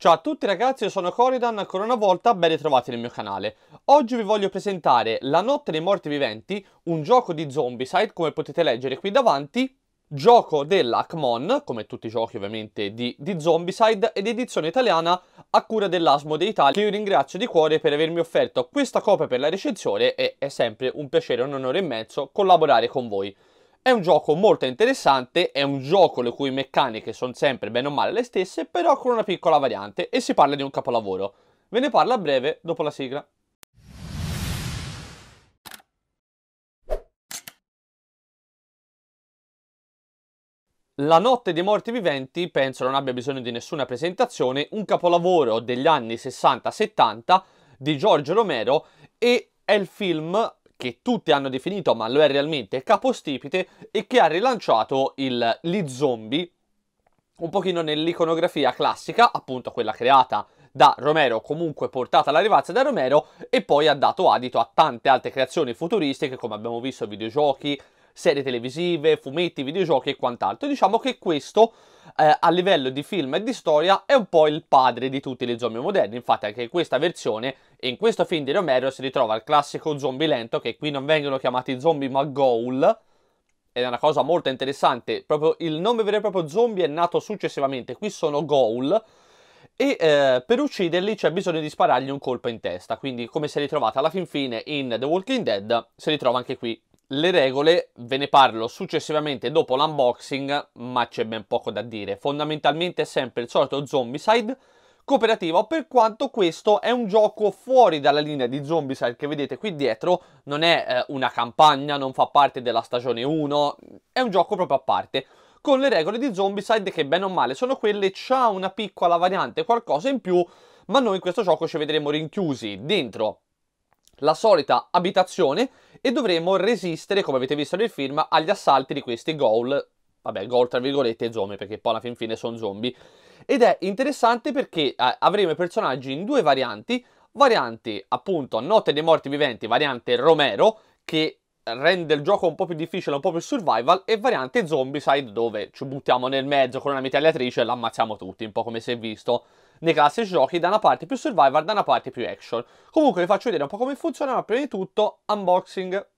Ciao a tutti ragazzi, io sono Coridan, ancora una volta ben ritrovati nel mio canale. Oggi vi voglio presentare La notte dei morti viventi, un gioco di zombicide, come potete leggere qui davanti, gioco dell'Acmon, come tutti i giochi ovviamente di, di Zombicide, ed edizione italiana a cura dell'Asmo d'Italia, che io ringrazio di cuore per avermi offerto questa copia per la recensione e è sempre un piacere, un onore immenso collaborare con voi. È un gioco molto interessante, è un gioco le cui meccaniche sono sempre bene o male le stesse, però con una piccola variante e si parla di un capolavoro. Ve ne parlo a breve dopo la sigla. La notte dei morti viventi penso non abbia bisogno di nessuna presentazione, un capolavoro degli anni 60-70 di Giorgio Romero e è il film che tutti hanno definito, ma lo è realmente, capostipite e che ha rilanciato il, gli zombie un pochino nell'iconografia classica, appunto quella creata da Romero, comunque portata alla rivalsa da Romero, e poi ha dato adito a tante altre creazioni futuristiche, come abbiamo visto videogiochi, serie televisive, fumetti, videogiochi e quant'altro. Diciamo che questo eh, a livello di film e di storia è un po' il padre di tutti gli zombie moderni, infatti anche in questa versione in questo film di Romero si ritrova il classico zombie lento che qui non vengono chiamati zombie ma ghoul. ed è una cosa molto interessante, proprio il nome vero e proprio zombie è nato successivamente, qui sono ghoul. e eh, per ucciderli c'è bisogno di sparargli un colpo in testa, quindi come si è ritrovata alla fin fine in The Walking Dead, si ritrova anche qui le regole ve ne parlo successivamente dopo l'unboxing, ma c'è ben poco da dire. Fondamentalmente è sempre il solito Zombicide cooperativo, per quanto questo è un gioco fuori dalla linea di Zombicide che vedete qui dietro, non è eh, una campagna, non fa parte della stagione 1, è un gioco proprio a parte. Con le regole di Zombicide che bene o male sono quelle, c'ha una piccola variante, qualcosa in più, ma noi in questo gioco ci vedremo rinchiusi dentro la solita abitazione e dovremo resistere, come avete visto nel film, agli assalti di questi ghoul, vabbè, ghoul tra virgolette e zombie, perché poi alla fin fine sono zombie. Ed è interessante perché eh, avremo i personaggi in due varianti, Variante, appunto Notte dei Morti Viventi, variante Romero, che rende il gioco un po' più difficile, un po' più survival, e variante Zombie Side, dove ci buttiamo nel mezzo con una mitagliatrice e l'ammazziamo tutti, un po' come si è visto nei classici giochi, da una parte più survival, da una parte più action. Comunque vi faccio vedere un po' come funziona, ma prima di tutto unboxing,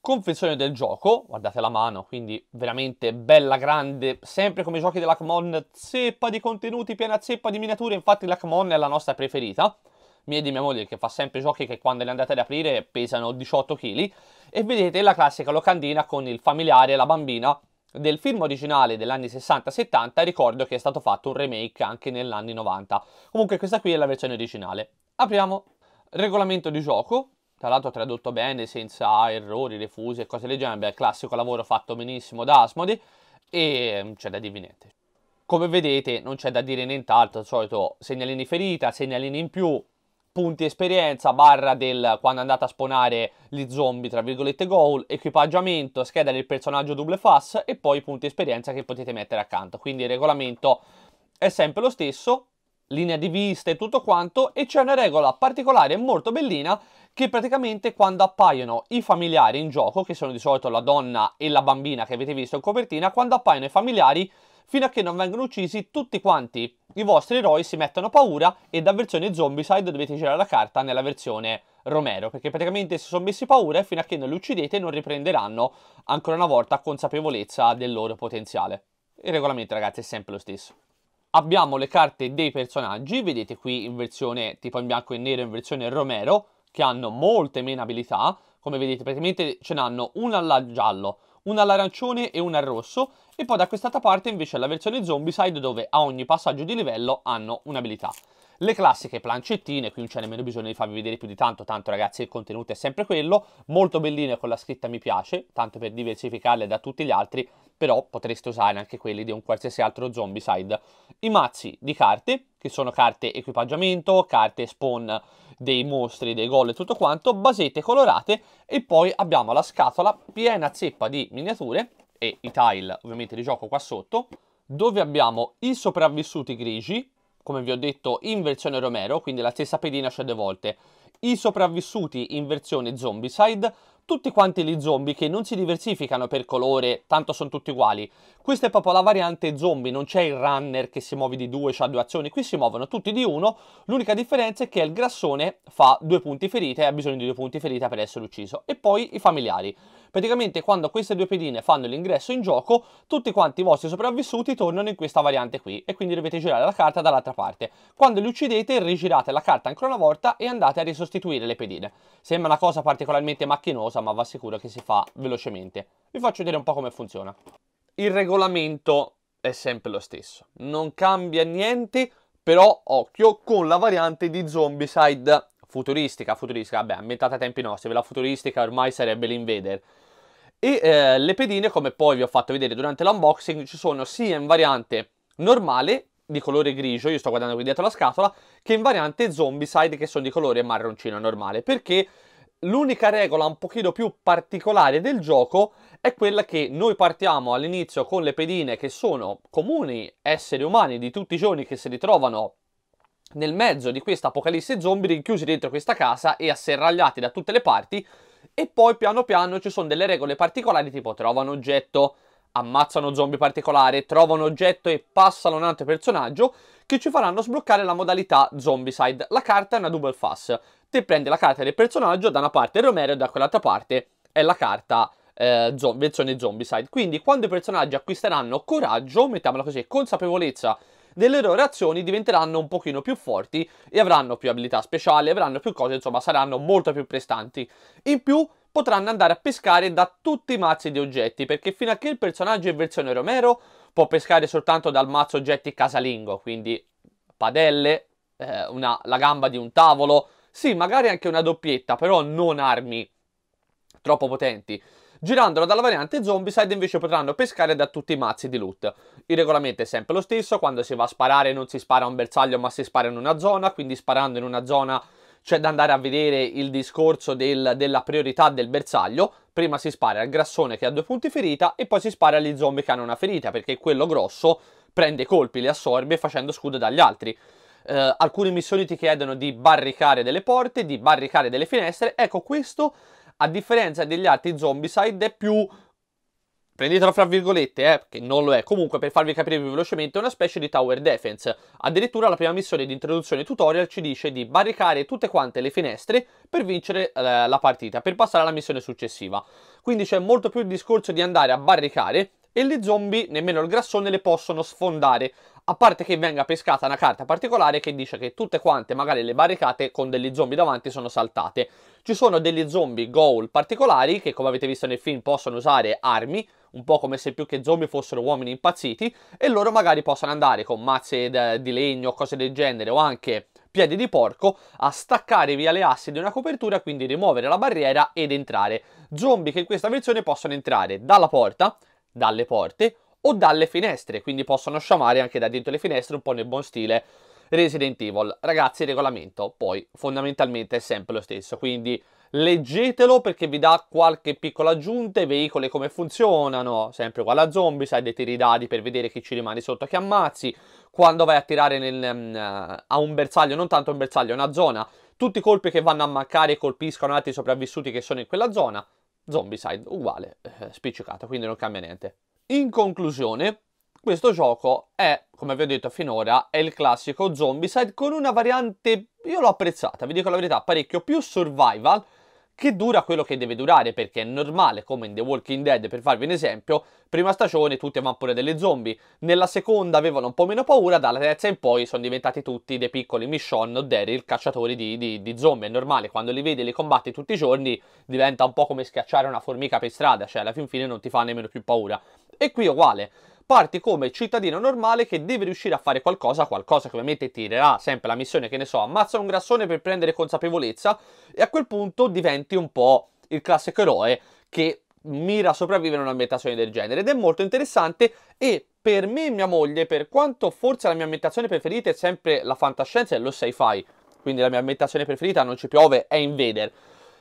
confezione del gioco, guardate la mano, quindi veramente bella grande, sempre come i giochi della dell'Acmon, zeppa di contenuti, piena zeppa di miniature, infatti la l'Acmon è la nostra preferita mia e di mia moglie che fa sempre giochi che quando le andate ad aprire pesano 18 kg e vedete la classica locandina con il familiare e la bambina del film originale degli anni 60-70 ricordo che è stato fatto un remake anche negli anni 90. Comunque questa qui è la versione originale. Apriamo regolamento di gioco, tra l'altro tradotto bene, senza errori, refusi e cose del genere, beh, classico lavoro fatto benissimo da Asmodi e mm, c'è da dire niente. Come vedete non c'è da dire nient'altro, al solito segnalini ferita, segnalini in più, punti esperienza, barra del quando andate a sponare gli zombie, tra virgolette goal, equipaggiamento, scheda del personaggio double fast e poi punti esperienza che potete mettere accanto. Quindi il regolamento è sempre lo stesso, linea di vista e tutto quanto, e c'è una regola particolare molto bellina che praticamente quando appaiono i familiari in gioco, che sono di solito la donna e la bambina che avete visto in copertina, quando appaiono i familiari fino a che non vengono uccisi tutti quanti. I vostri eroi si mettono paura e da versione Zombicide dovete girare la carta nella versione Romero, perché praticamente si sono messi paura e fino a che non li uccidete non riprenderanno ancora una volta consapevolezza del loro potenziale. Il regolamento ragazzi è sempre lo stesso. Abbiamo le carte dei personaggi, vedete qui in versione tipo in bianco e nero in versione Romero, che hanno molte meno abilità, come vedete praticamente ce n'hanno una alla giallo, una all'arancione e una al rosso, e poi da quest'altra parte invece la versione zombie side dove a ogni passaggio di livello hanno un'abilità. Le classiche plancettine, qui non c'è nemmeno bisogno di farvi vedere più di tanto, tanto ragazzi il contenuto è sempre quello, molto belline con la scritta mi piace, tanto per diversificarle da tutti gli altri, però potreste usare anche quelli di un qualsiasi altro zombie side. I mazzi di carte, che sono carte equipaggiamento, carte spawn dei mostri, dei gol e tutto quanto, basette colorate e poi abbiamo la scatola piena zeppa di miniature e i tile ovviamente di gioco qua sotto, dove abbiamo i sopravvissuti grigi, come vi ho detto in versione Romero, quindi la stessa pedina c'è cioè due volte, i sopravvissuti in versione Zombicide, tutti quanti gli zombie che non si diversificano per colore, tanto sono tutti uguali. Questa è proprio la variante zombie, non c'è il runner che si muove di due, ha due azioni, qui si muovono tutti di uno, l'unica differenza è che il grassone fa due punti ferite e ha bisogno di due punti ferita per essere ucciso. E poi i familiari. Praticamente quando queste due pedine fanno l'ingresso in gioco, tutti quanti i vostri sopravvissuti tornano in questa variante qui e quindi dovete girare la carta dall'altra parte. Quando li uccidete rigirate la carta ancora una volta e andate a risostituire le pedine. Sembra una cosa particolarmente macchinosa ma vi assicuro che si fa velocemente. Vi faccio vedere un po' come funziona. Il regolamento è sempre lo stesso, non cambia niente, però occhio con la variante di Zombicide futuristica, futuristica, vabbè, ambientata ai tempi nostri, la futuristica ormai sarebbe l'Invader. E eh, le pedine, come poi vi ho fatto vedere durante l'unboxing, ci sono sia in variante normale, di colore grigio, io sto guardando qui dietro la scatola, che in variante zombicide, che sono di colore marroncino normale, perché l'unica regola un pochino più particolare del gioco è quella che noi partiamo all'inizio con le pedine che sono comuni esseri umani di tutti i giorni che si ritrovano nel mezzo di questa apocalisse zombie rinchiusi dentro questa casa e asserragliati da tutte le parti e poi piano piano ci sono delle regole particolari tipo trovano oggetto, ammazzano zombie particolare, trovano oggetto e passano un altro personaggio che ci faranno sbloccare la modalità Zombicide. La carta è una double fast. Te prendi la carta del personaggio, da una parte è Romero e da quell'altra parte è la carta eh, zom- versione Zombicide. Quindi quando i personaggi acquisteranno coraggio, mettiamola così, consapevolezza delle loro azioni diventeranno un pochino più forti e avranno più abilità speciali, avranno più cose, insomma saranno molto più prestanti. In più potranno andare a pescare da tutti i mazzi di oggetti, perché fino a che il personaggio in versione Romero può pescare soltanto dal mazzo oggetti casalingo, quindi padelle, eh, una, la gamba di un tavolo, sì, magari anche una doppietta, però non armi troppo potenti. Girandolo dalla variante Zombicide invece potranno pescare da tutti i mazzi di loot. Il regolamento è sempre lo stesso, quando si va a sparare non si spara a un bersaglio ma si spara in una zona, quindi sparando in una zona c'è da andare a vedere il discorso del, della priorità del bersaglio. Prima si spara al grassone che ha due punti ferita e poi si spara agli zombie che hanno una ferita, perché quello grosso prende colpi, li assorbe facendo scudo dagli altri. Eh, alcune missioni ti chiedono di barricare delle porte, di barricare delle finestre. Ecco, questo a differenza degli altri zombicide è più prendetelo fra virgolette, eh, che non lo è, comunque per farvi capire più velocemente, è una specie di tower defense. Addirittura la prima missione di introduzione tutorial ci dice di barricare tutte quante le finestre per vincere eh, la partita, per passare alla missione successiva. Quindi c'è molto più il discorso di andare a barricare e le zombie, nemmeno il grassone, le possono sfondare, a parte che venga pescata una carta particolare che dice che tutte quante, magari le barricate con degli zombie davanti, sono saltate. Ci sono degli zombie goal particolari che, come avete visto nel film, possono usare armi, un po' come se più che zombie fossero uomini impazziti, e loro magari possono andare con mazze di legno o cose del genere, o anche piedi di porco, a staccare via le assi di una copertura, quindi rimuovere la barriera ed entrare. Zombie che in questa versione possono entrare dalla porta, dalle porte o dalle finestre, quindi possono sciamare anche da dentro le finestre un po' nel buon stile Resident Evil. Ragazzi, il regolamento poi fondamentalmente è sempre lo stesso, quindi leggetelo perché vi dà qualche piccola aggiunta, i veicoli come funzionano, sempre uguale a zombie, sai, dei tiri dadi per vedere chi ci rimane sotto chi ammazzi, quando vai a tirare nel, mm, a un bersaglio, non tanto un bersaglio, una zona, tutti i colpi che vanno a mancare colpiscono altri sopravvissuti che sono in quella zona, Zombicide, uguale, eh, spiccicata, quindi non cambia niente. In conclusione, questo gioco è, come vi ho detto finora, è il classico Zombicide con una variante, io l'ho apprezzata, vi dico la verità, parecchio più survival, che dura quello che deve durare perché è normale come in The Walking Dead per farvi un esempio prima stagione tutti avevano paura delle zombie nella seconda avevano un po' meno paura dalla terza in poi sono diventati tutti dei piccoli Michonne o Daryl cacciatori di, di, di, zombie è normale quando li vedi e li combatti tutti i giorni diventa un po' come schiacciare una formica per strada cioè alla fin fine non ti fa nemmeno più paura e qui è uguale parti come cittadino normale che deve riuscire a fare qualcosa, qualcosa che ovviamente tirerà sempre la missione, che ne so, ammazza un grassone per prendere consapevolezza e a quel punto diventi un po' il classico eroe che mira a sopravvivere a un'ambientazione del genere ed è molto interessante e per me e mia moglie, per quanto forse la mia ambientazione preferita è sempre la fantascienza e lo sci-fi, quindi la mia ambientazione preferita non ci piove, è Invader.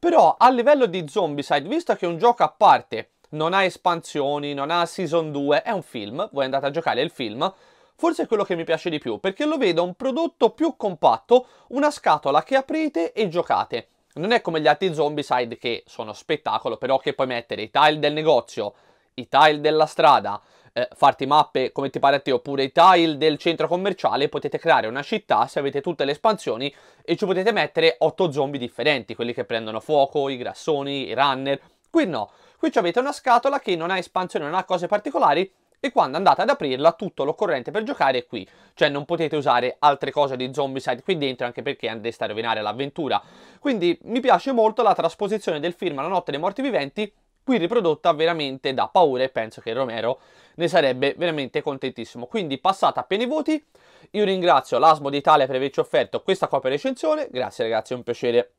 Però a livello di Zombicide, visto che è un gioco a parte non ha espansioni, non ha season 2, è un film, voi andate a giocare il film, forse è quello che mi piace di più, perché lo vedo un prodotto più compatto, una scatola che aprite e giocate. Non è come gli altri zombie side che sono spettacolo, però che puoi mettere i tile del negozio, i tile della strada, eh, farti mappe come ti pare a te, oppure i tile del centro commerciale, potete creare una città se avete tutte le espansioni e ci potete mettere 8 zombie differenti, quelli che prendono fuoco, i grassoni, i runner. Qui no, Qui avete una scatola che non ha espansione, non ha cose particolari e quando andate ad aprirla tutto l'occorrente per giocare è qui, cioè non potete usare altre cose di Zombicide qui dentro anche perché andreste a rovinare l'avventura. Quindi mi piace molto la trasposizione del film La notte dei morti viventi qui riprodotta veramente da paura e penso che Romero ne sarebbe veramente contentissimo. Quindi passata appena i voti, io ringrazio l'Asmo d'Italia per averci offerto questa copia recensione, grazie ragazzi è un piacere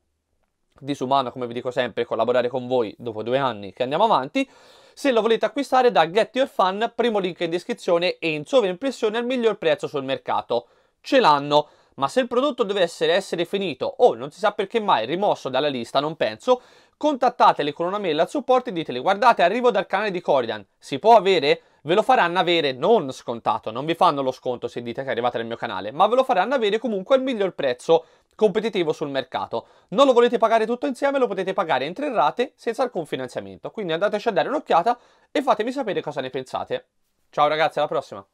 disumano, come vi dico sempre, collaborare con voi dopo due anni che andiamo avanti. Se lo volete acquistare da Get Your Fan, primo link in descrizione e in sovraimpressione al miglior prezzo sul mercato. Ce l'hanno, ma se il prodotto dovesse essere finito o non si sa perché mai rimosso dalla lista, non penso, contattateli con una mail al supporto e ditele guardate arrivo dal canale di Corian, si può avere? ve lo faranno avere non scontato, non vi fanno lo sconto se dite che arrivate nel mio canale, ma ve lo faranno avere comunque al miglior prezzo competitivo sul mercato. Non lo volete pagare tutto insieme, lo potete pagare in tre rate senza alcun finanziamento. Quindi andateci a dare un'occhiata e fatemi sapere cosa ne pensate. Ciao ragazzi, alla prossima!